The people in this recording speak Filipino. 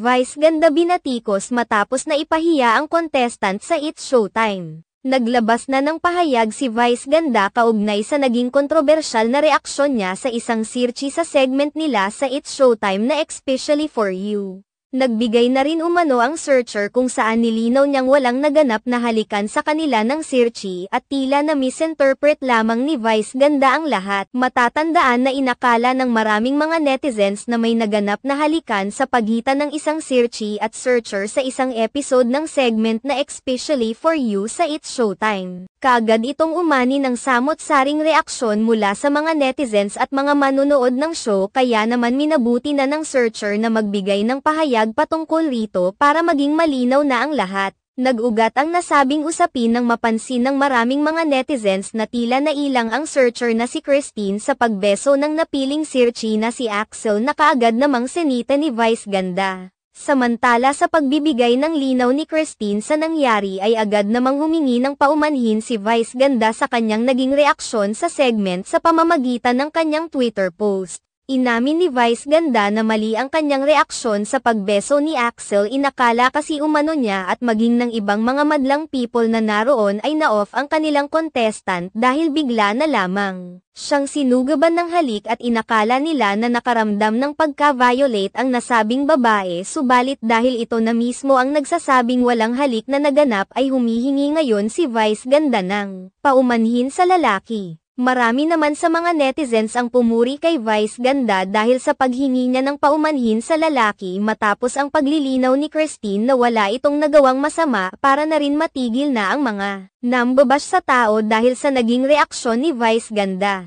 Vice ganda binatikos matapos na ipahiya ang contestant sa It's Showtime. Naglabas na ng pahayag si Vice Ganda kaugnay sa naging kontrobersyal na reaksyon niya sa isang sirchi sa segment nila sa It's Showtime na Especially For You. Nagbigay na rin umano ang searcher kung saan nilinaw niyang walang naganap na halikan sa kanila ng Sirchi at tila na misinterpret lamang ni Vice ganda ang lahat. Matatandaan na inakala ng maraming mga netizens na may naganap na halikan sa pagitan ng isang Sirchi at searcher sa isang episode ng segment na especially for you sa It's Showtime. Kagad itong umani ng samot-saring reaksyon mula sa mga netizens at mga manunood ng show kaya naman minabuti na ng searcher na magbigay ng pahayag patungkol rito para maging malinaw na ang lahat. Nag-ugat ang nasabing usapin ng mapansin ng maraming mga netizens na tila nailang ang searcher na si Christine sa pagbeso ng napiling searchy na si Axel na kaagad namang senita ni Vice Ganda. Samantala sa pagbibigay ng linaw ni Christine sa nangyari ay agad namang humingi ng paumanhin si Vice ganda sa kanyang naging reaksyon sa segment sa pamamagitan ng kanyang Twitter post. Inamin ni Vice Ganda na mali ang kanyang reaksyon sa pagbeso ni Axel inakala kasi umano niya at maging ng ibang mga madlang people na naroon ay na-off ang kanilang contestant dahil bigla na lamang. Siyang sinugaban ng halik at inakala nila na nakaramdam ng pagka-violate ang nasabing babae subalit dahil ito na mismo ang nagsasabing walang halik na naganap ay humihingi ngayon si Vice Ganda ng paumanhin sa lalaki. Marami naman sa mga netizens ang pumuri kay Vice Ganda dahil sa paghingi niya ng paumanhin sa lalaki matapos ang paglilinaw ni Christine na wala itong nagawang masama para na rin matigil na ang mga nambabash sa tao dahil sa naging reaksyon ni Vice Ganda.